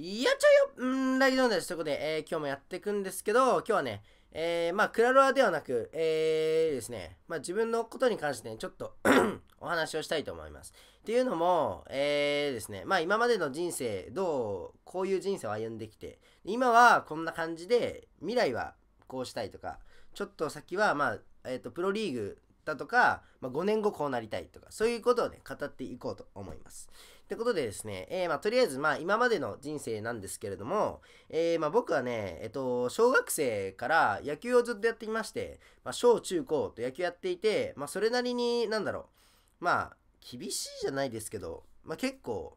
やっちゃうよんライドンです。ということで、えー、今日もやっていくんですけど、今日はね、えー、まあ、クラロワではなく、えー、ですね、まあ、自分のことに関してね、ちょっと お話をしたいと思います。っていうのも、えー、ですね、まあ、今までの人生、どう、こういう人生を歩んできて、今はこんな感じで、未来はこうしたいとか、ちょっと先は、まあ、えっ、と、プロリーグだとか、まあ、5年後こうなりたいとか、そういうことをね、語っていこうと思います。ってことでですね、えー、まあ、とりあえず、まあ、今までの人生なんですけれども、えー、まあ、僕はね、えっと、小学生から野球をずっとやっていまして、まあ、小中高と野球やっていて、まあ、それなりに、なんだろう、まあ、厳しいじゃないですけど、まあ、結構、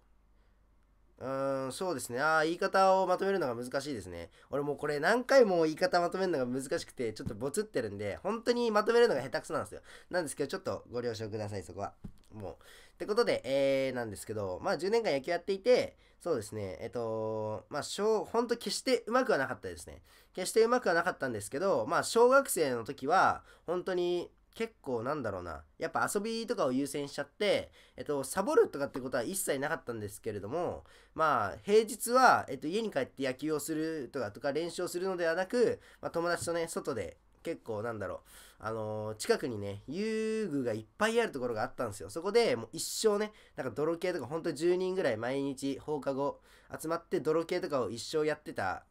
うーん、そうですね。ああ、言い方をまとめるのが難しいですね。俺もうこれ何回も言い方まとめるのが難しくて、ちょっとボツってるんで、本当にまとめるのが下手くそなんですよ。なんですけど、ちょっとご了承ください、そこは。もう。ってことで、えー、なんですけど、まあ10年間野球やっていて、そうですね、えっと、まあ、小、ほんと決してうまくはなかったですね。決してうまくはなかったんですけど、まあ、小学生の時は、本当に、結構なんだろうな、やっぱ遊びとかを優先しちゃって、えっと、サボるとかってことは一切なかったんですけれども、まあ、平日は、えっと、家に帰って野球をするとか、とか練習をするのではなく、まあ、友達とね、外で結構なんだろう、あのー、近くにね、遊具がいっぱいあるところがあったんですよ。そこでもう一生ね、なんか泥系とかほんと10人ぐらい毎日放課後集まって泥系とかを一生やってた、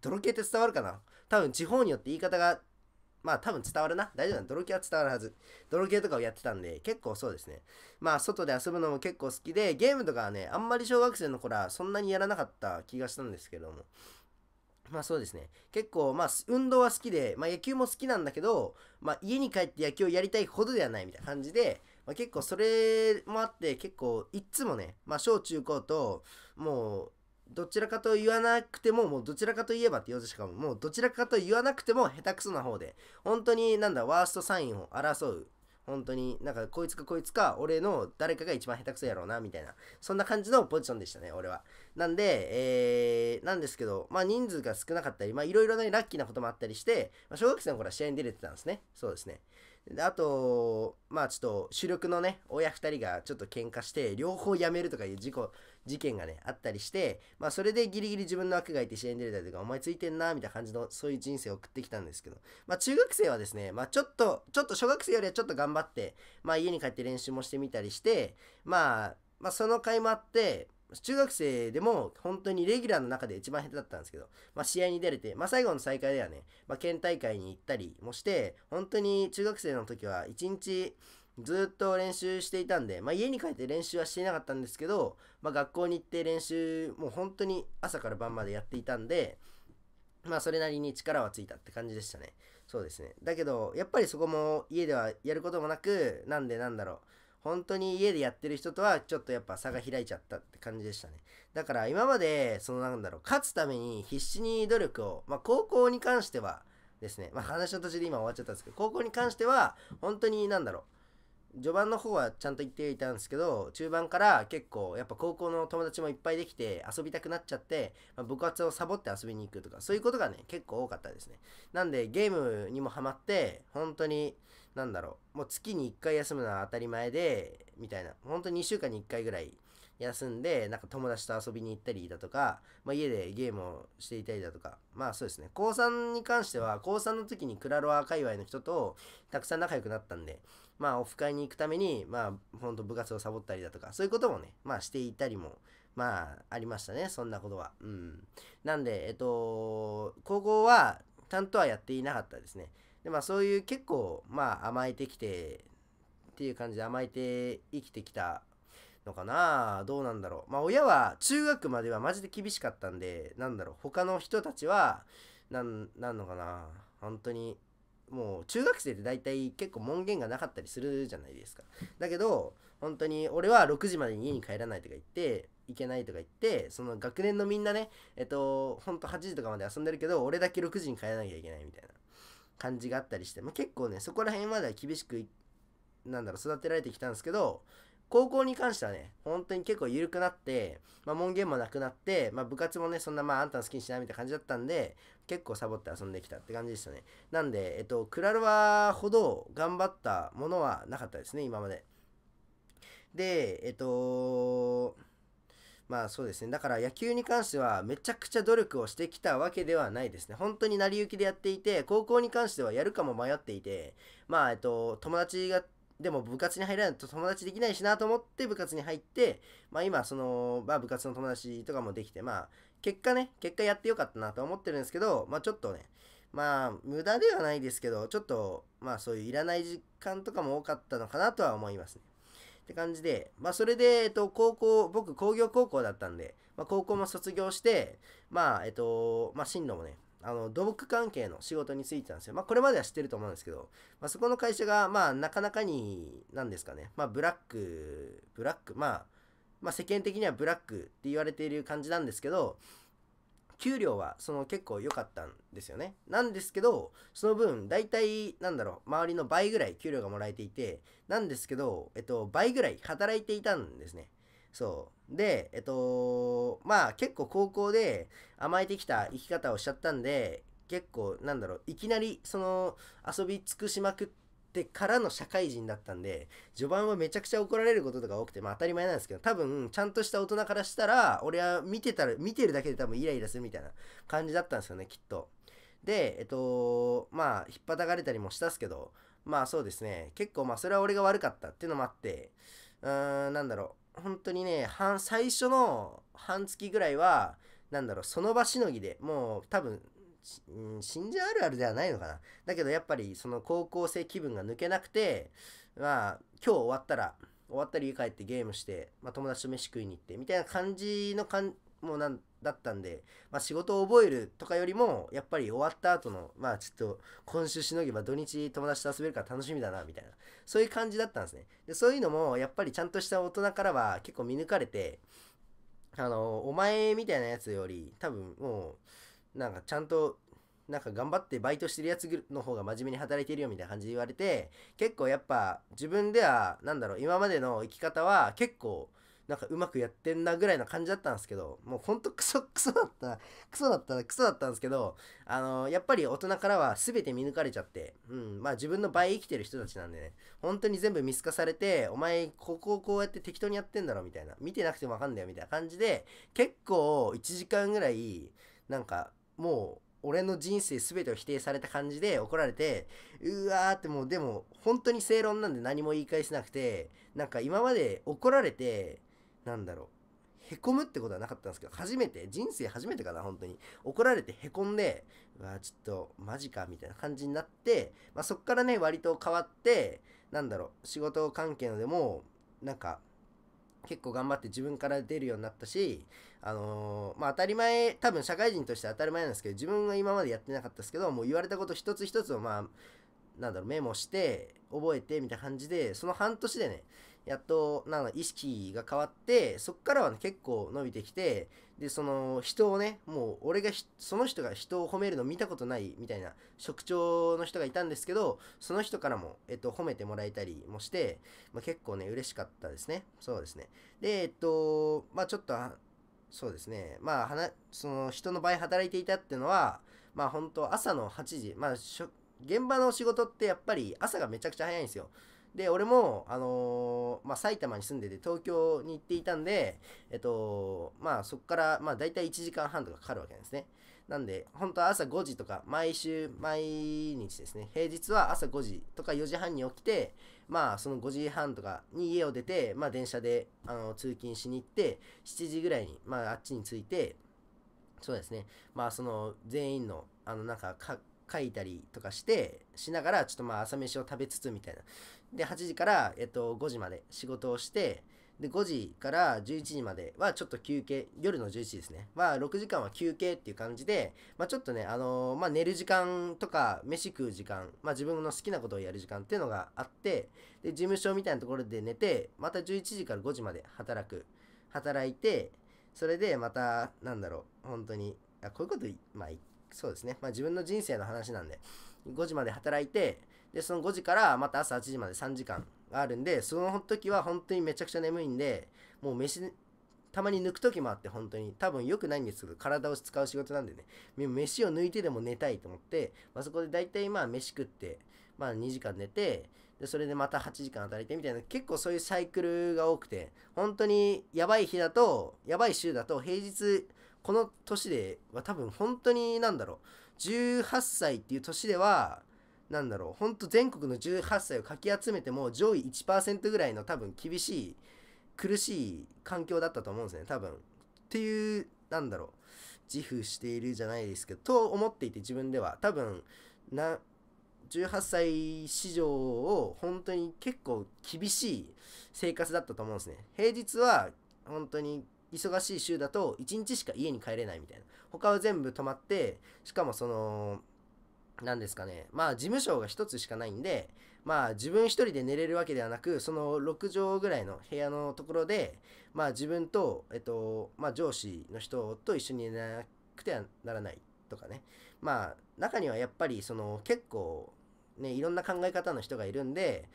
泥系って伝わるかな多分地方によって言い方が、まあ多分伝わるな。大丈夫だ。泥系は伝わるはず。泥系とかをやってたんで、結構そうですね。まあ外で遊ぶのも結構好きで、ゲームとかはね、あんまり小学生の頃はそんなにやらなかった気がしたんですけども。まあそうですね。結構、まあ、運動は好きで、まあ野球も好きなんだけど、まあ家に帰って野球をやりたいほどではないみたいな感じで、まあ、結構それもあって、結構いっつもね、まあ小中高と、もう、どちらかと言わなくても、もうどちらかといえばって言おうとしかも、もうどちらかと言わなくても下手くそな方で、本当になんだ、ワーストサインを争う本当になんかこいつかこいつか俺の誰かが一番下手くそやろうなみたいなそんな感じのポジションでしたね俺はなんで、えー、なんですけどまあ人数が少なかったりまあいろいろなラッキーなこともあったりして、まあ、小学生の頃は試合に出れてたんですねそうですねであとまあちょっと主力のね親2人がちょっと喧嘩して両方やめるとかいう事故事件がね、あったりして、まあそれでギリギリ自分の枠がいて試合に出れたりとか、お前ついてんな、みたいな感じの、そういう人生を送ってきたんですけど、まあ中学生はですね、まあちょっと、ちょっと小学生よりはちょっと頑張って、まあ家に帰って練習もしてみたりして、まあ、まあその回もあって、中学生でも本当にレギュラーの中で一番下手だったんですけど、まあ、試合に出れて、まあ、最後の再会ではね、まあ、県大会に行ったりもして本当に中学生の時は1日ずっと練習していたんで、まあ、家に帰って練習はしていなかったんですけど、まあ、学校に行って練習もう本当に朝から晩までやっていたんで、まあ、それなりに力はついたって感じでしたね。そうですね。だけど、やっぱりそこも家ではやることもなく、なんでなんだろう。本当に家でやってる人とはちょっとやっぱ差が開いちゃったって感じでしたね。だから今まで、そのなんだろう、勝つために必死に努力を、まあ高校に関してはですね、まあ話の途中で今終わっちゃったんですけど、高校に関しては本当になんだろう、序盤の方はちゃんと行っていたんですけど中盤から結構やっぱ高校の友達もいっぱいできて遊びたくなっちゃって、まあ、部活をサボって遊びに行くとかそういうことがね結構多かったですねなんでゲームにもハマって本当になんだろうもう月に1回休むのは当たり前でみたいな本当に2週間に1回ぐらい休んで、なんか友達と遊びに行ったりだとか、まあ、家でゲームをしていたりだとか、まあそうですね、高3に関しては、高3の時にクラロア界隈の人とたくさん仲良くなったんで、まあオフ会に行くために、まあほんと部活をサボったりだとか、そういうこともね、まあしていたりも、まあありましたね、そんなことは。うん。なんで、えっと、高校は担当はやっていなかったですね。でまあそういう結構まあ甘えてきてっていう感じで甘えて生きてきたのかなどうなんだろうまあ親は中学まではマジで厳しかったんでなんだろう他の人たちはなんなんのかな本当にもう中学生って大体結構門限がなかったりするじゃないですかだけど本当に俺は6時までに家に帰らないとか言っていけないとか言ってその学年のみんなねえっと本当8時とかまで遊んでるけど俺だけ6時に帰らなきゃいけないみたいな感じがあったりして、まあ、結構ねそこら辺までは厳しくなんだろう育てられてきたんですけど高校に関してはね、本当に結構緩くなって、まあ、門限もなくなって、まあ、部活もね、そんなまああんたの好きにしないみたいな感じだったんで、結構サボって遊んできたって感じでしたね。なんで、えっと、クラロワほど頑張ったものはなかったですね、今まで。で、えっと、まあそうですね。だから野球に関してはめちゃくちゃ努力をしてきたわけではないですね。本当に成り行きでやっていて、高校に関してはやるかも迷っていて、まあえっと、友達がでも部活に入らないと友達できないしなと思って部活に入って、まあ今、その、まあ部活の友達とかもできて、まあ結果ね、結果やってよかったなと思ってるんですけど、まあちょっとね、まあ無駄ではないですけど、ちょっと、まあそういういらない時間とかも多かったのかなとは思いますね。って感じで、まあそれで、えっと、高校、僕工業高校だったんで、まあ高校も卒業して、まあ、えっと、まあ進路もね、あの土木関係の仕事についてたんですよ。まあ、これまでは知ってると思うんですけど、まあ、そこの会社が、まあ、なかなかに、なんですかね、まあ、ブラック、ブラック、まあ、まあ、世間的にはブラックって言われている感じなんですけど、給料はその結構良かったんですよね。なんですけど、その分、大体、なんだろう、周りの倍ぐらい給料がもらえていて、なんですけど、えっと、倍ぐらい働いていたんですね。そう。で、えっと、まあ結構高校で甘えてきた生き方をしちゃったんで、結構なんだろう、いきなりその遊び尽くしまくってからの社会人だったんで、序盤はめちゃくちゃ怒られることとか多くて、まあ当たり前なんですけど、多分ちゃんとした大人からしたら、俺は見てたら、見てるだけで多分イライラするみたいな感じだったんですよね、きっと。で、えっと、まあ、ひっぱたかれたりもしたっすけど、まあそうですね、結構まあそれは俺が悪かったっていうのもあって、うーん、なんだろう、本当にね半最初の半月ぐらいはなんだろうその場しのぎでもう多分信者あるあるではないのかなだけどやっぱりその高校生気分が抜けなくてまあ今日終わったら終わったら家帰ってゲームして、まあ、友達と飯食いに行ってみたいな感じのかんもうなんだったんで、まあ、仕事を覚えるとかよりもやっぱり終わった後のまあちょっと今週しのげば土日友達と遊べるから楽しみだなみたいなそういう感じだったんですねでそういうのもやっぱりちゃんとした大人からは結構見抜かれてあのお前みたいなやつより多分もうなんかちゃんとなんか頑張ってバイトしてるやつの方が真面目に働いてるよみたいな感じで言われて結構やっぱ自分では何だろう今までの生き方は結構なんかうまくやってんなぐらいな感じだったんですけど、もうほんとクソクソだった、クソだった、クソだったんですけど、あのー、やっぱり大人からは全て見抜かれちゃって、うん、まあ自分の倍生きてる人たちなんでね、本当に全部見透かされて、お前、ここをこうやって適当にやってんだろみたいな、見てなくてもわかんないよみたいな感じで、結構1時間ぐらい、なんかもう、俺の人生全てを否定された感じで怒られてうわーってもうでも本当に正論なんで何も言い返せなくてなんか今まで怒られてなんだろう、へこむってことはなかったんですけど、初めて、人生初めてかな、本当に。怒られてへこんで、うわちょっと、マジか、みたいな感じになって、まあ、そっからね、割と変わって、なんだろう、仕事関係のでも、なんか、結構頑張って自分から出るようになったし、あのー、まあ、当たり前、多分社会人として当たり前なんですけど、自分が今までやってなかったですけど、もう言われたこと一つ一つを、まあ、なんだろう、メモして、覚えて、みたいな感じで、その半年でね、やっと、な意識が変わって、そっからは、ね、結構伸びてきて、で、その人をね、もう俺が、その人が人を褒めるの見たことないみたいな職長の人がいたんですけど、その人からも、えっと、褒めてもらえたりもして、まあ、結構ね、嬉しかったですね。そうですね。で、えっと、まあちょっと、そうですね。まあ、はなその人の働いていたっていうのは、まあ本当朝の8時、まあ現場の仕事ってやっぱり朝がめちゃくちゃ早いんですよ。で、俺も、あのー、まあ、埼玉に住んでて、東京に行っていたんで、えっと、まあ、そこから、まあ、大体1時間半とかかかるわけなんですね。なんで、本当は朝5時とか、毎週、毎日ですね、平日は朝5時とか4時半に起きて、まあ、その5時半とかに家を出て、まあ、電車で、あの、通勤しに行って、7時ぐらいに、まあ、あっちに着いて、そうですね、まあ、その、全員の、あの、なんかか、書いたりとかしてしながらちょっとまあ朝飯を食べつつみたいなで8時から、えっと、5時まで仕事をしてで5時から11時まではちょっと休憩夜の11時ですねは、まあ、6時間は休憩っていう感じで、まあ、ちょっとね、あのー、まあ、寝る時間とか飯食う時間、まあ、自分の好きなことをやる時間っていうのがあってで事務所みたいなところで寝てまた11時から5時まで働く働いてそれでまたなんだろう本当にこういうことまあそうですね、まあ、自分の人生の話なんで5時まで働いてでその5時からまた朝8時まで3時間があるんでその時は本当にめちゃくちゃ眠いんでもう飯たまに抜く時もあって本当に多分良くないんですけど体を使う仕事なんでね飯を抜いてでも寝たいと思って、まあ、そこで大体まあ飯食って、まあ、2時間寝てでそれでまた8時間働いてみたいな結構そういうサイクルが多くて本当にやばい日だとやばい週だと平日この年では多分本当になんだろう18歳っていう年ではなんだろう、ほんと全国の18歳をかき集めても上位1%ぐらいの多分厳しい、苦しい環境だったと思うんですね、多分。っていう、なんだろう、自負しているじゃないですけど、と思っていて自分では、多分、な、18歳史上を本当に結構厳しい生活だったと思うんですね。平日は本当に忙しい週だと1日しか家に帰れないみたいな。他は全部泊まって、しかもその、なんですかね、まあ事務所が1つしかないんで、まあ自分1人で寝れるわけではなく、その6畳ぐらいの部屋のところで、まあ自分と、えっと、まあ上司の人と一緒に寝なくてはならないとかね。まあ中にはやっぱりその結構ね、いろんな考え方の人がいるんで、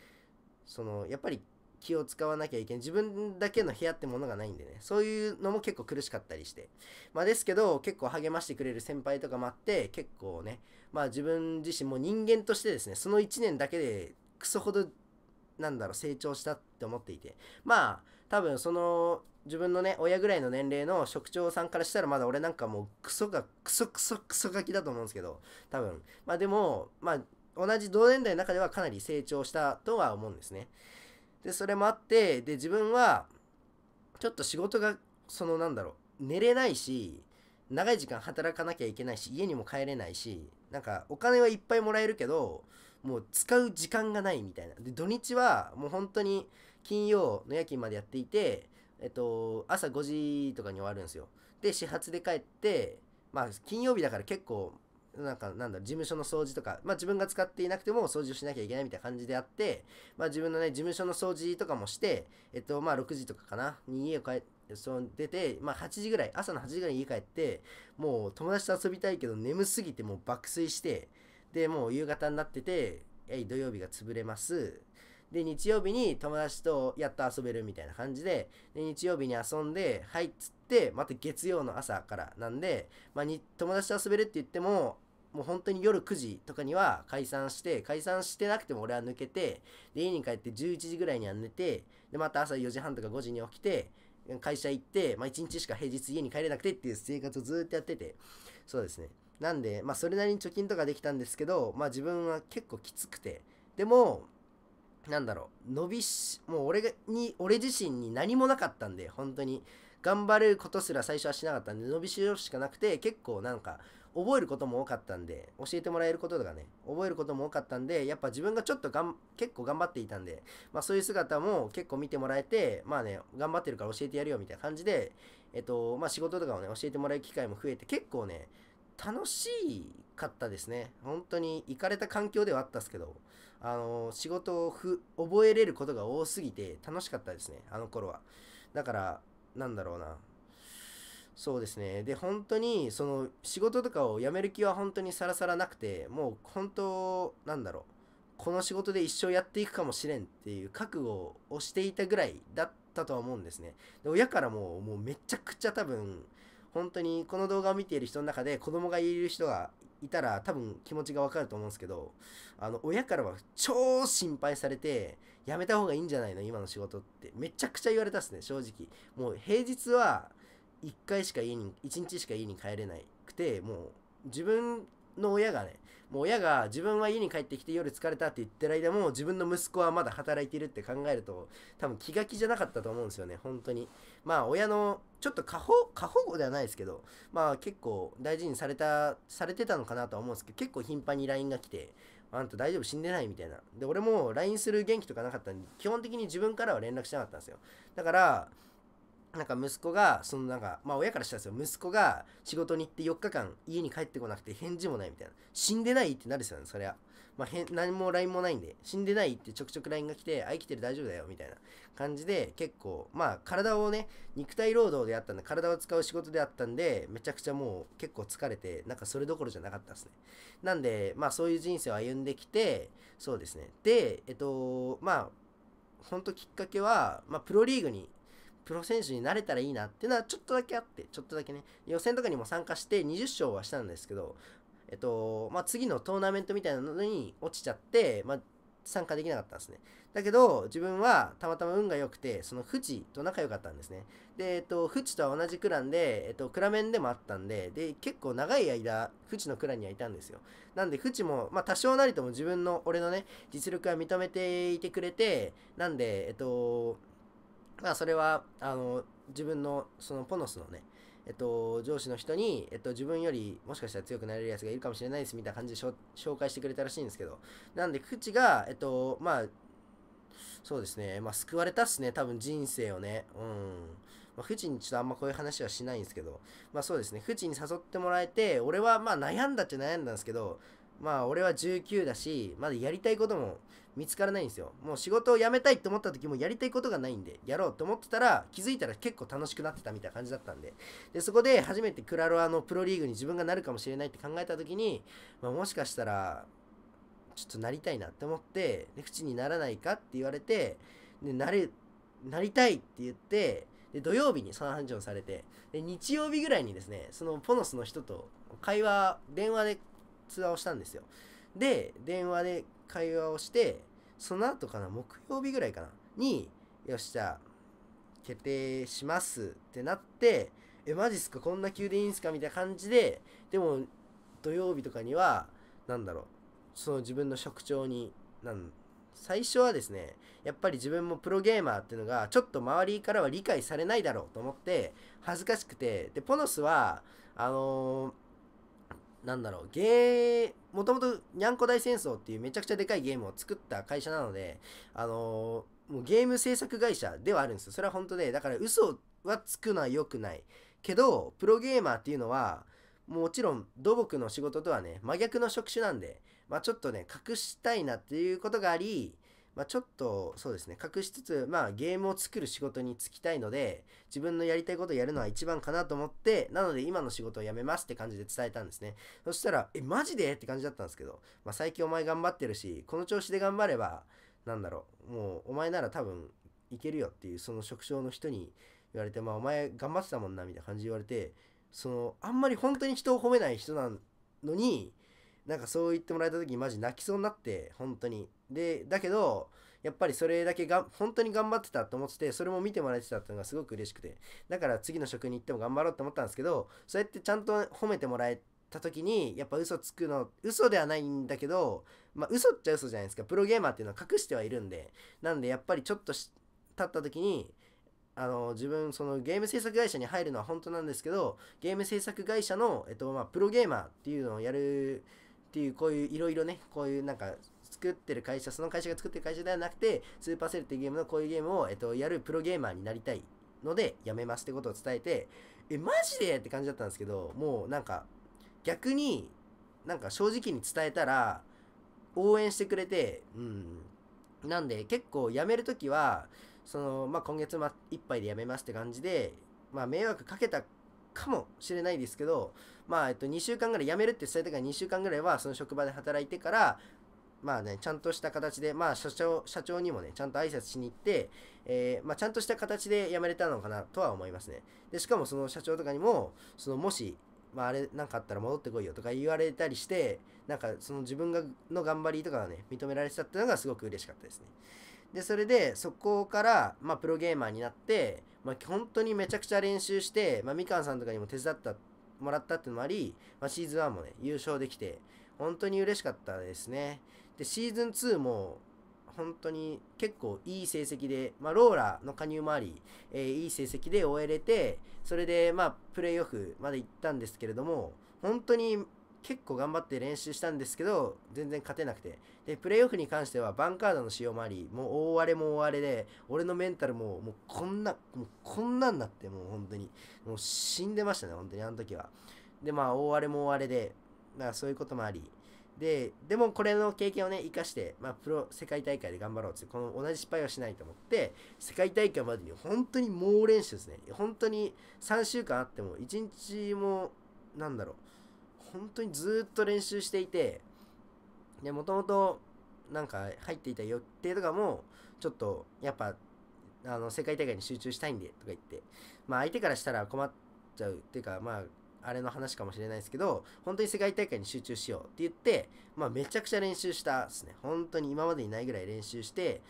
そのやっぱり気を使わなきゃいけない自分だけの部屋ってものがないんでねそういうのも結構苦しかったりしてまあですけど結構励ましてくれる先輩とかもあって結構ねまあ自分自身も人間としてですねその1年だけでクソほどなんだろう成長したって思っていてまあ多分その自分のね親ぐらいの年齢の職長さんからしたらまだ俺なんかもうクソがクソクソクソガキだと思うんですけど多分まあでもまあ同じ同年代の中ではかなり成長したとは思うんですね。でそれもあってで自分はちょっと仕事がそのなんだろう寝れないし長い時間働かなきゃいけないし家にも帰れないしなんかお金はいっぱいもらえるけどもう使う時間がないみたいなで土日はもう本当に金曜の夜勤までやっていてえっと朝5時とかに終わるんですよで始発で帰ってまあ金曜日だから結構なんかなんだ、事務所の掃除とか、まあ自分が使っていなくても掃除をしなきゃいけないみたいな感じであって、まあ自分のね、事務所の掃除とかもして、えっと、まあ6時とかかな、に家を帰って、そう出て、まあ、8時ぐらい朝の8時ぐらいに家帰ってもう友達と遊びたいけど眠すぎてもう爆睡してでもう夕方になってて土曜日が潰れますで日曜日に友達とやっと遊べるみたいな感じでで日曜日に遊んではいっつってまた月曜の朝からなんで、まあ、に友達と遊べるって言ってももう本当に夜9時とかには解散して解散してなくても俺は抜けてで家に帰って11時ぐらいには寝てでまた朝4時半とか5時に起きて会社行って、まあ、1日しか平日家に帰れなくてっていう生活をずっとやっててそうですねなんで、まあ、それなりに貯金とかできたんですけど、まあ、自分は結構きつくてでもなんだろう伸びしもう俺に俺自身に何もなかったんで本当に頑張ることすら最初はしなかったんで伸びしろしかなくて結構なんか覚えることも多かったんで、教えてもらえることとかね、覚えることも多かったんで、やっぱ自分がちょっとがん結構頑張っていたんで、まあそういう姿も結構見てもらえて、まあね、頑張ってるから教えてやるよみたいな感じで、えっと、まあ仕事とかをね、教えてもらう機会も増えて、結構ね、楽しかったですね。本当に行かれた環境ではあったんですけど、あの、仕事をふ覚えれることが多すぎて楽しかったですね、あの頃は。だから、なんだろうな。そうですね。で、本当に、その、仕事とかを辞める気は本当にさらさらなくて、もう本当、なんだろう。この仕事で一生やっていくかもしれんっていう覚悟をしていたぐらいだったとは思うんですね。で、親からも、もうめちゃくちゃ多分、本当にこの動画を見ている人の中で子供がいる人がいたら多分気持ちがわかると思うんですけど、あの、親からは超心配されて、やめた方がいいんじゃないの今の仕事って。めちゃくちゃ言われたっすね、正直。もう平日は1回しか家に、1日しか家に帰れなくて、もう自分の親がね、もう親が自分は家に帰ってきて夜疲れたって言ってる間も自分の息子はまだ働いてるって考えると多分気が気じゃなかったと思うんですよね、本当に。まあ親のちょっと過保過保護ではないですけど、まあ結構大事にされた、されてたのかなとは思うんですけど、結構頻繁に LINE が来て、あんた大丈夫死んでないみたいな。で、俺も LINE する元気とかなかったんで、基本的に自分からは連絡しなかったんですよ。だから、なんか息子がそのなんかまあ親からしたらですよ息子が仕事に行って4日間家に帰ってこなくて返事もないみたいな死んでないってなるですよねそりゃ、まあ、何も LINE もないんで死んでないってちょくちょく LINE が来てあ生きてる大丈夫だよみたいな感じで結構まあ体をね肉体労働であったんで体を使う仕事であったんでめちゃくちゃもう結構疲れてなんかそれどころじゃなかったですねなんでまあそういう人生を歩んできてそうですねでえっとまあ本当きっかけは、まあ、プロリーグにプロ選手になれたらいいなっていうのはちょっとだけあって、ちょっとだけね、予選とかにも参加して20勝はしたんですけど、えっと、まあ、次のトーナメントみたいなのに落ちちゃって、まあ、参加できなかったんですね。だけど、自分はたまたま運が良くて、その富士と仲良かったんですね。で、えっと、富士とは同じクランで、えっと、クラメンでもあったんで、で、結構長い間、富士のクランにはいたんですよ。なんで、富士も、まあ、多少なりとも自分の、俺のね、実力は認めていてくれて、なんで、えっと、まあ、それは、あの、自分の、その、ポノスのね、えっと、上司の人に、えっと、自分よりもしかしたら強くなれるやつがいるかもしれないですみたいな感じで紹介してくれたらしいんですけど、なんで、口が、えっと、まあ、そうですね、まあ、救われたっすね、多分人生をね、うん。まあ、富士にちょっとあんまこういう話はしないんですけど、まあそうですね、富士に誘ってもらえて、俺はまあ悩んだっちゃ悩んだんですけど、まあ俺は19だし、まだやりたいことも見つからないんですよ。もう仕事を辞めたいと思った時もやりたいことがないんで、やろうと思ってたら、気づいたら結構楽しくなってたみたいな感じだったんで。で、そこで初めてクラロワのプロリーグに自分がなるかもしれないって考えた時に、まあ、もしかしたら、ちょっとなりたいなって思って、で、口にならないかって言われて、で、なれ、なりたいって言って、で、土曜日にその繁をされて、で、日曜日ぐらいにですね、そのポノスの人と会話、電話で通話をしたんですよ。で、電話で会話をして、その後かな、木曜日ぐらいかな、に、よし、じゃあ、決定しますってなって、え、マジっすか、こんな急でいいんすかみたいな感じで、でも、土曜日とかには、何だろう、その自分の職長に、なん最初はですね、やっぱり自分もプロゲーマーっていうのが、ちょっと周りからは理解されないだろうと思って、恥ずかしくて、で、ポノスは、あのーなんだろう、ゲー、もともとにゃんこ大戦争っていうめちゃくちゃでかいゲームを作った会社なので、あのー、もうゲーム制作会社ではあるんですよ。それは本当で、だから嘘はつくのは良くない。けど、プロゲーマーっていうのは、もちろん土木の仕事とはね、真逆の職種なんで、まあ、ちょっとね、隠したいなっていうことがあり、まあ、ちょっとそうですね隠しつつ、まあ、ゲームを作る仕事に就きたいので自分のやりたいことをやるのは一番かなと思ってなので今の仕事を辞めますって感じで伝えたんですねそしたら「えマジで?」って感じだったんですけど、まあ、最近お前頑張ってるしこの調子で頑張ればなんだろうもうお前なら多分いけるよっていうその職長の人に言われて、まあ、お前頑張ってたもんなみたいな感じで言われてそのあんまり本当に人を褒めない人なのになんかそう言ってもらえた時マジ泣きそうになって本当にでだけどやっぱりそれだけが本当に頑張ってたと思っててそれも見てもらえてたっていうのがすごく嬉しくてだから次の職に行っても頑張ろうと思ったんですけどそうやってちゃんと褒めてもらえた時にやっぱ嘘つくの嘘ではないんだけどまあ嘘っちゃ嘘じゃないですかプロゲーマーっていうのは隠してはいるんでなんでやっぱりちょっとし経った時にあの自分そのゲーム制作会社に入るのは本当なんですけどゲーム制作会社の、えっとまあ、プロゲーマーっていうのをやるっていうこういういろいろねこういうなんか作ってる会社その会社が作ってる会社ではなくてスーパーセルっていうゲームのこういうゲームを、えっと、やるプロゲーマーになりたいのでやめますってことを伝えてえマジでって感じだったんですけどもうなんか逆になんか正直に伝えたら応援してくれてうんなんで結構やめる時はその、まあ、今月いっぱいでやめますって感じで、まあ、迷惑かけたかもしれないですけど、まあ、えっと、2週間ぐらい辞めるって伝えたから2週間ぐらいはその職場で働いてから、まあね、ちゃんとした形で、まあ、社長、社長にもね、ちゃんと挨拶しに行って、えー、まあ、ちゃんとした形で辞めれたのかなとは思いますね。で、しかもその社長とかにも、その、もし、まあ、あれ、なんかあったら戻ってこいよとか言われたりして、なんか、その自分がの頑張りとかがね、認められてたっていうのがすごく嬉しかったですね。でそれでそこから、まあ、プロゲーマーになって、まあ、本当にめちゃくちゃ練習して、まあ、みかんさんとかにも手伝ってもらったっていうのもあり、まあ、シーズン1もね優勝できて本当に嬉しかったですねでシーズン2も本当に結構いい成績で、まあ、ローラの加入もあり、えー、いい成績で終えれてそれでまあプレーオフまで行ったんですけれども本当に結構頑張って練習したんですけど、全然勝てなくて。で、プレイオフに関しては、バンカードの使用もあり、もう大荒れも大荒れで、俺のメンタルも、もうこんな、もうこんなんなって、もう本当に、もう死んでましたね、本当に、あの時は。で、まあ、大荒れも大荒れで、まあ、そういうこともあり、で、でもこれの経験をね、生かして、まあ、プロ、世界大会で頑張ろうって、この同じ失敗はしないと思って、世界大会までに本当に猛練習ですね。本当に3週間あっても、1日も、なんだろう、本当にずっと練習していて、で、もともと、なんか入っていた予定とかも、ちょっと、やっぱ、あの、世界大会に集中したいんで、とか言って、まあ相手からしたら困っちゃうっていうか、まあ、あれの話かもしれないですけど、本当に世界大会に集中しようって言って、まあめちゃくちゃ練習したっすね。本当に今までにないぐらい練習して、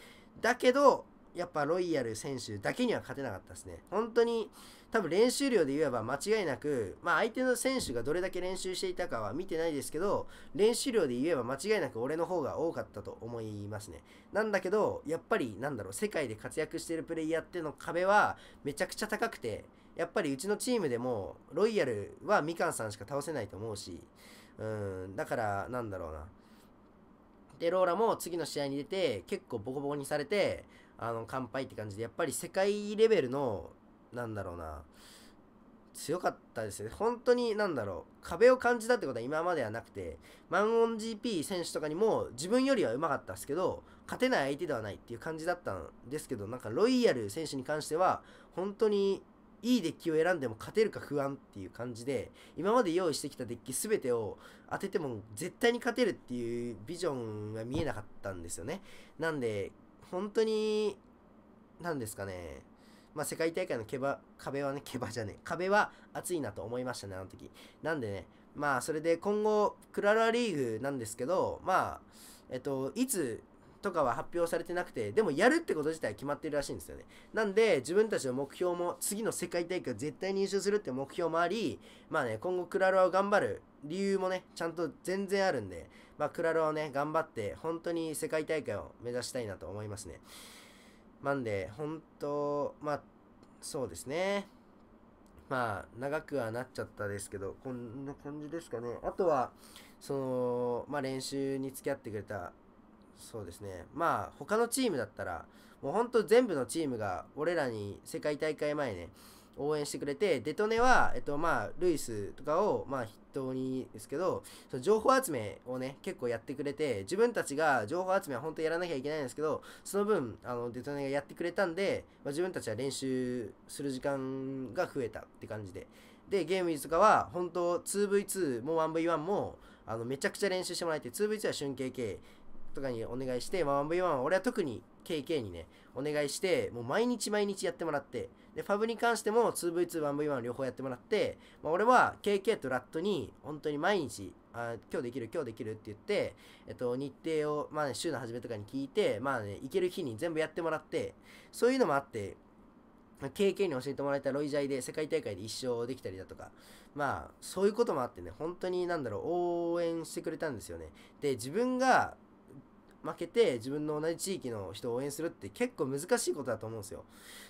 だけど、やっぱロイヤル選手だけには勝てなかったですね。本当に多分練習量で言えば間違いなく、まあ、相手の選手がどれだけ練習していたかは見てないですけど、練習量で言えば間違いなく俺の方が多かったと思いますね。なんだけど、やっぱりなんだろう、世界で活躍してるプレイヤーっての壁はめちゃくちゃ高くて、やっぱりうちのチームでもロイヤルはみかんさんしか倒せないと思うし、うん、だからなんだろうな。で、ローラも次の試合に出て結構ボコボコにされて、あの、乾杯って感じで、やっぱり世界レベルの、なんだろうな、強かったですね。本当に、なんだろう、壁を感じたってことは今まではなくて、マンオン GP 選手とかにも自分よりは上手かったですけど、勝てない相手ではないっていう感じだったんですけど、なんかロイヤル選手に関しては、本当にいいデッキを選んでも勝てるか不安っていう感じで、今まで用意してきたデッキ全てを当てても絶対に勝てるっていうビジョンが見えなかったんですよね。なんで、本当に、何ですかね。まあ、世界大会のけば壁はね、けばじゃねえ。壁は熱いなと思いましたね、あの時。なんでね、まあ、それで今後、クララリーグなんですけど、まあ、えっと、いつとかは発表されてなくてでもやるってこと自体決まってるらしいんですよねなんで自分たちの目標も次の世界大会絶対入賞するって目標もありまあね今後クラロワを頑張る理由もねちゃんと全然あるんで、まあ、クラロワをね頑張って本当に世界大会を目指したいなと思いますねなんで本当まあそうですねまあ長くはなっちゃったですけどこんな感じですかねあとはそのまあ練習に付き合ってくれたそうですねまあ他のチームだったらもうほんと全部のチームが俺らに世界大会前ね応援してくれてデトネは、えっとまあ、ルイスとかを、まあ、筆頭にですけどその情報集めをね結構やってくれて自分たちが情報集めは本当やらなきゃいけないんですけどその分あのデトネがやってくれたんで、まあ、自分たちは練習する時間が増えたって感じででゲームイズとかは本当 2v2 も 1v1 もあのめちゃくちゃ練習してもらえて 2v2 は瞬経系とかにお願いして、まあ、イワン、俺は特に KK にね、お願いして、もう毎日毎日やってもらって、で、ファブに関しても 2V2、1V1 両方やってもらって、まあ、俺は KK とラットに、本当に毎日、あ今日できる、今日できるって言って、えっと、日程を、まあ、ね、週の初めとかに聞いて、まあね、行ける日に全部やってもらって、そういうのもあって、KK に教えてもらえたロイジャイで世界大会で一勝できたりだとか、まあ、そういうこともあってね、本当になんだろう、応援してくれたんですよね。で、自分が負けて自分の同じ地域の人を応援するって結構難しいことだと思うんですよ。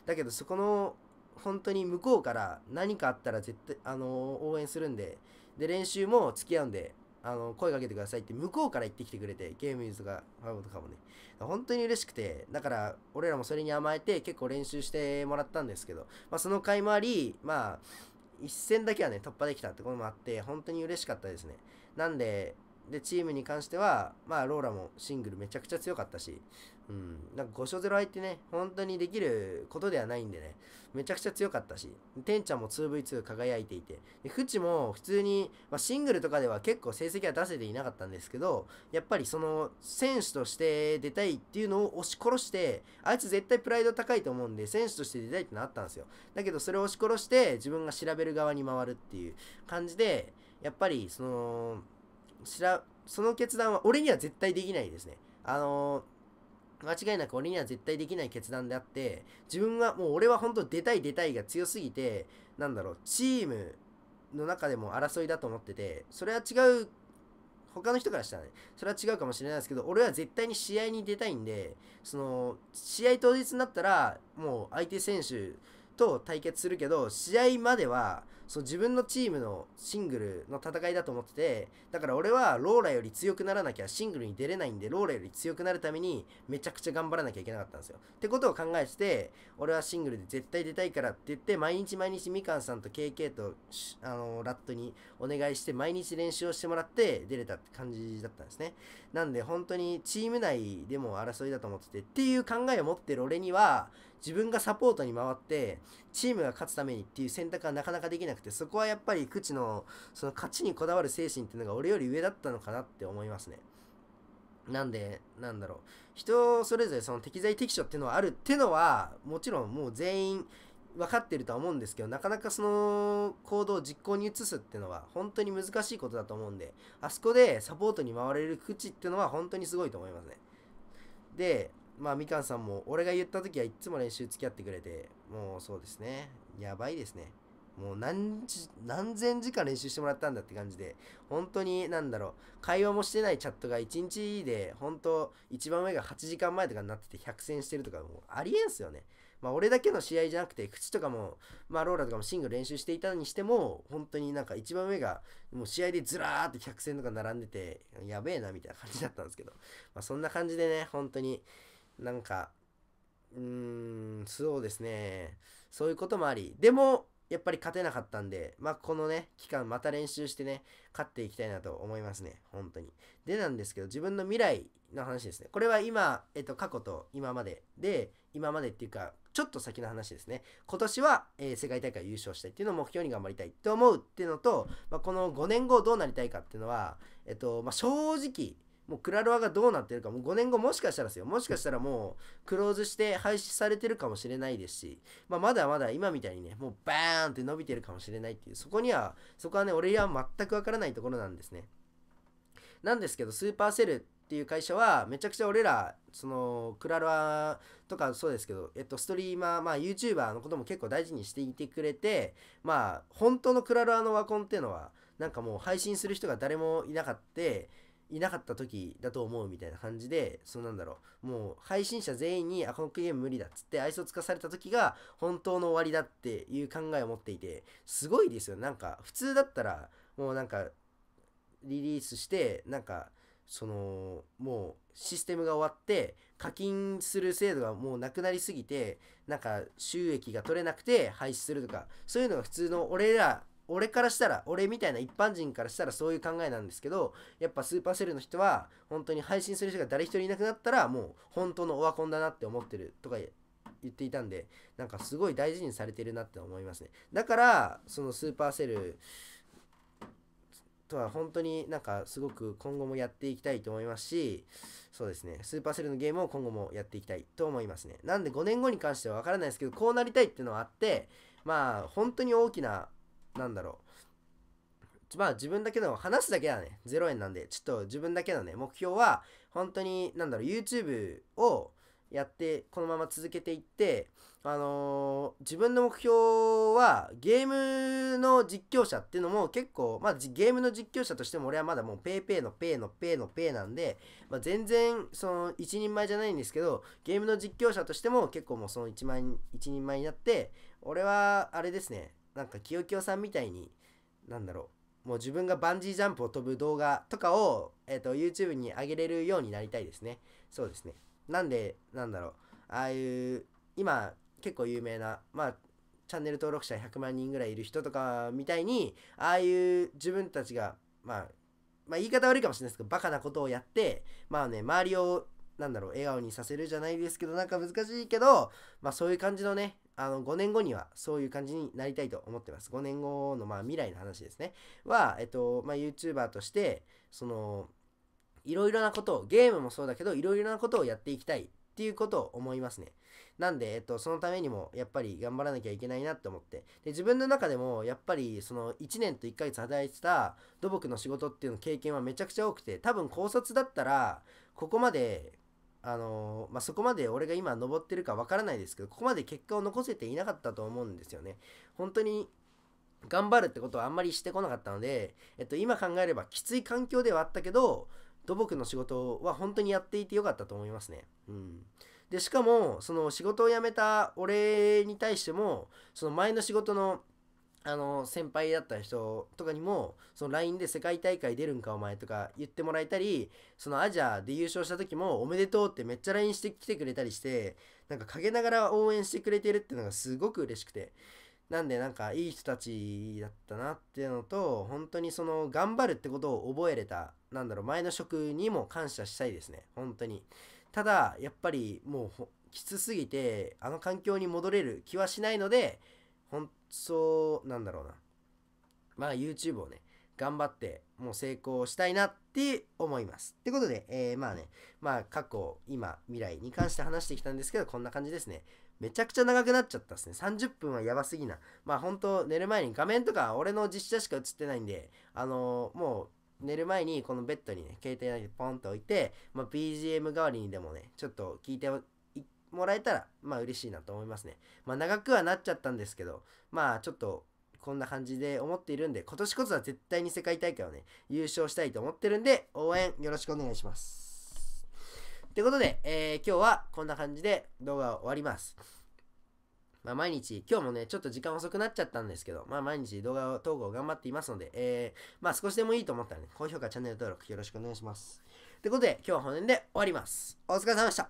だけどそこの本当に向こうから何かあったら絶対、あの応援するんで、で、練習も付き合うんで、あの声かけてくださいって向こうから言ってきてくれて、ゲームーズとか、ファブとかもね。本当に嬉しくて、だから俺らもそれに甘えて結構練習してもらったんですけど、まあ、その回もあり、まあ、一戦だけはね、突破できたってこともあって、本当に嬉しかったですね。なんで、で、チームに関しては、まあ、ローラもシングルめちゃくちゃ強かったし、うん、なんか5勝0敗ってね、本当にできることではないんでね、めちゃくちゃ強かったし、てんちゃんも 2V2 輝いていて、で、フチも普通に、まあ、シングルとかでは結構成績は出せていなかったんですけど、やっぱりその、選手として出たいっていうのを押し殺して、あいつ絶対プライド高いと思うんで、選手として出たいってのあったんですよ。だけど、それを押し殺して、自分が調べる側に回るっていう感じで、やっぱり、その、知らその決断は俺には絶対できないですね。あのー、間違いなく俺には絶対できない決断であって、自分はもう俺は本当出たい出たいが強すぎて、なんだろう、チームの中でも争いだと思ってて、それは違う、他の人からしたらね、それは違うかもしれないですけど、俺は絶対に試合に出たいんで、その、試合当日になったら、もう相手選手、と対決するけど試合まではそう自分のチームのシングルの戦いだと思っててだから俺はローラより強くならなきゃシングルに出れないんでローラより強くなるためにめちゃくちゃ頑張らなきゃいけなかったんですよ。ってことを考えて俺はシングルで絶対出たいからって言って毎日毎日みかんさんと KK とあのラットにお願いして毎日練習をしてもらって出れたって感じだったんですね。なんで本当にチーム内でも争いだと思っててっていう考えを持ってる俺には自分がサポートに回って、チームが勝つためにっていう選択はなかなかできなくて、そこはやっぱり口の、その勝ちにこだわる精神っていうのが俺より上だったのかなって思いますね。なんで、なんだろう。人それぞれその適材適所っていうのはあるってのは、もちろんもう全員分かってるとは思うんですけど、なかなかその行動を実行に移すっていうのは本当に難しいことだと思うんで、あそこでサポートに回れる口っていうのは本当にすごいと思いますね。で、まあみかんさんも俺が言った時はいつも練習付き合ってくれてもうそうですねやばいですねもう何何千時間練習してもらったんだって感じで本当に何だろう会話もしてないチャットが1日で本当一番上が8時間前とかになってて100戦してるとかもうありえんすよねまあ俺だけの試合じゃなくて口とかもまあローラとかもシングル練習していたにしても本当になんか一番上がもう試合でずらーって100戦とか並んでてやべえなみたいな感じだったんですけどまあそんな感じでね本当になんか、うーん、そうですね。そういうこともあり、でも、やっぱり勝てなかったんで、まあ、このね、期間また練習してね、勝っていきたいなと思いますね。本当に。でなんですけど、自分の未来の話ですね。これは今、えっと、過去と今までで、今までっていうか、ちょっと先の話ですね。今年は、えー、世界大会優勝したいっていうのを目標に頑張りたいって思うっていうのと、まあ、この5年後どうなりたいかっていうのは、えっと、まあ、正直、もうクラロワがどうなってるか、もう5年後もしかしたらですよ。もしかしたらもうクローズして廃止されてるかもしれないですし、まあ、まだまだ今みたいにね、もうバーンって伸びてるかもしれないっていう、そこには、そこはね、俺には全くわからないところなんですね。なんですけど、スーパーセルっていう会社は、めちゃくちゃ俺ら、その、クラロワとかそうですけど、えっと、ストリーマー、まあ、YouTuber のことも結構大事にしていてくれて、まあ、本当のクラロワのワコンっていうのは、なんかもう配信する人が誰もいなかって、いなかった時だと思うみたいな感じで、そのなんだろう、もう配信者全員に、あ、このクゲーム無理だっつって愛想つかされた時が本当の終わりだっていう考えを持っていて、すごいですよ。なんか、普通だったら、もうなんか、リリースして、なんか、その、もうシステムが終わって、課金する制度がもうなくなりすぎて、なんか収益が取れなくて廃止するとか、そういうのが普通の俺ら俺からしたら俺みたいな一般人からしたらそういう考えなんですけどやっぱスーパーセルの人は本当に配信する人が誰一人いなくなったらもう本当のオワコンだなって思ってるとか言っていたんでなんかすごい大事にされてるなって思いますねだからそのスーパーセルとは本当になんかすごく今後もやっていきたいと思いますしそうですねスーパーセルのゲームを今後もやっていきたいと思いますねなんで5年後に関しては分からないですけどこうなりたいっていうのはあってまあ本当に大きななんだろう。まあ自分だけの、話すだけだね。0円なんで、ちょっと自分だけのね、目標は、本当に、なんだろう、YouTube をやって、このまま続けていって、あのー、自分の目標は、ゲームの実況者っていうのも結構、まあゲームの実況者としても俺はまだもう PayPay の Pay の Pay の Pay なんで、まあ、全然、その、一人前じゃないんですけど、ゲームの実況者としても結構もうその一人前になって、俺は、あれですね、なんかきよきよさんみたいになんだろうもう自分がバンジージャンプを飛ぶ動画とかを、えーと、と YouTube に上げれるようになりたいですねそうですねなんでなんだろうああいう今結構有名なまあチャンネル登録者100万人ぐらいいる人とかみたいにああいう自分たちがまあまあ言い方悪いかもしれないですけどバカなことをやってまあね周りをなんだろう笑顔にさせるじゃないですけどなんか難しいけどまあそういう感じのねあの5年後にはそういう感じになりたいと思ってます。5年後のまあ未来の話ですね。は、えっと、まあ、YouTuber として、その、いろいろなことを、ゲームもそうだけど、いろいろなことをやっていきたいっていうことを思いますね。なんで、えっと、そのためにも、やっぱり頑張らなきゃいけないなって思って。で、自分の中でも、やっぱり、その、1年と1ヶ月働いてた土木の仕事っていうの経験はめちゃくちゃ多くて、多分高卒だったら、ここまであのまあ、そこまで俺が今登ってるかわからないですけどここまで結果を残せていなかったと思うんですよね。本当に頑張るってことはあんまりしてこなかったので、えっと、今考えればきつい環境ではあったけど土木の仕事は本当にやっていてよかったと思いますね。うん、でしかもその仕事を辞めた俺に対してもその前の仕事のあの先輩だった人とかにもその LINE で「世界大会出るんかお前」とか言ってもらえたりそのアジアで優勝した時も「おめでとう」ってめっちゃ LINE してきてくれたりしてなんか陰ながら応援してくれてるっていうのがすごく嬉しくてなんでなんかいい人たちだったなっていうのと本当にその頑張るってことを覚えれたなんだろう前の職にも感謝したいですね本当にただやっぱりもうきつすぎてあの環境に戻れる気はしないので本当なんだろうなまあ YouTube をね頑張ってもう成功したいなって思います。ってことで、えー、まあね、まあ過去、今、未来に関して話してきたんですけど、こんな感じですね。めちゃくちゃ長くなっちゃったっすね。30分はやばすぎな。まあ本当寝る前に画面とか俺の実写しか映ってないんで、あのー、もう寝る前にこのベッドにね、携帯だけポンと置いて、まあ、BGM 代わりにでもね、ちょっと聞いてもらえたら、まあ嬉しいなと思いますね。まあ長くはなっちゃったんですけど、まあちょっとこんな感じで思っているんで、今年こそは絶対に世界大会をね、優勝したいと思ってるんで、応援よろしくお願いします。ってことで、えー、今日はこんな感じで動画を終わります。まあ、毎日、今日もね、ちょっと時間遅くなっちゃったんですけど、まあ、毎日動画を投稿頑張っていますので、えー、まあ、少しでもいいと思ったらね、高評価、チャンネル登録よろしくお願いします。ってことで、今日はこの辺で終わります。お疲れ様でした。